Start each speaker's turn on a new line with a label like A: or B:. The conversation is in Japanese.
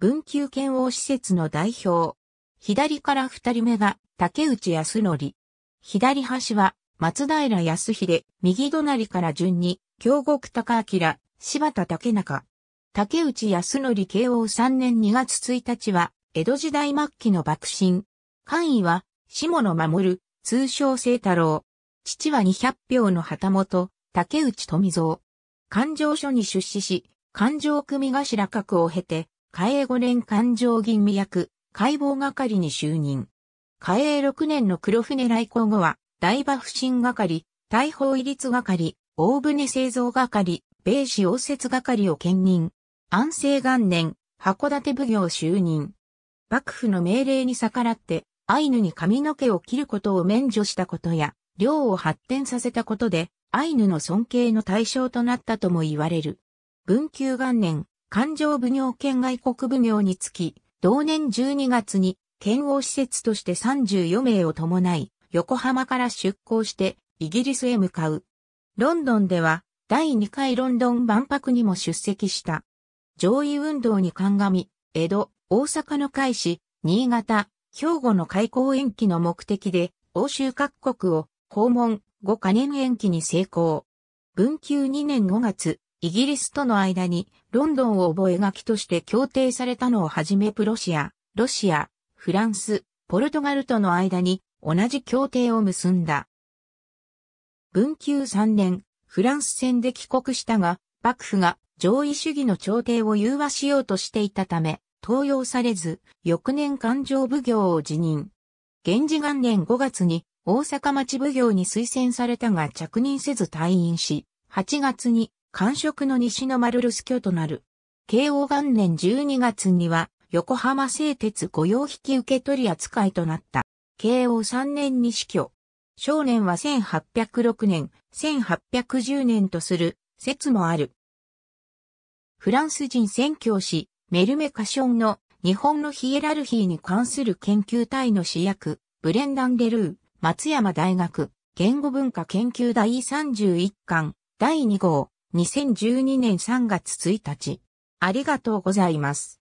A: 文久剣王施設の代表。左から二人目が竹内康則。左端は松平康秀、右隣から順に、京極高明、柴田竹中。竹内康則慶応3年2月1日は、江戸時代末期の幕臣。官位は、下野守、通称清太郎。父は200票の旗本、竹内富蔵。勘定所に出資し、勘定組頭格を経て、嘉永5年環状吟味役、解剖係に就任。嘉永6年の黒船来航後は、大馬不審係、大砲威立係、大船製造係、米市応接係を兼任。安政元年、函館奉行就任。幕府の命令に逆らって、アイヌに髪の毛を切ることを免除したことや、領を発展させたことで、アイヌの尊敬の対象となったとも言われる。文久元年、環状奉行兼外国奉行につき、同年12月に県王施設として34名を伴い、横浜から出港してイギリスへ向かう。ロンドンでは第2回ロンドン万博にも出席した。上位運動に鑑み、江戸、大阪の開始、新潟、兵庫の開港延期の目的で、欧州各国を訪問5カ年延期に成功。文久2年5月、イギリスとの間にロンドンを覚書として協定されたのをはじめプロシア、ロシア、フランス、ポルトガルとの間に同じ協定を結んだ。文久3年、フランス戦で帰国したが、幕府が上位主義の朝廷を融和しようとしていたため、登用されず、翌年勘定奉行を辞任。源氏元年5月に大阪町奉行に推薦されたが着任せず退院し、8月に官職の西の丸留守居となる。慶応元年12月には、横浜製鉄御用引受取扱いとなった。慶応3年に死去。少年は1806年、1810年とする説もある。フランス人宣教師、メルメカションの日本のヒエラルヒーに関する研究隊の主役、ブレンダン・デルー、松山大学、言語文化研究第31巻、第2号、2012年3月1日。ありがとうございます。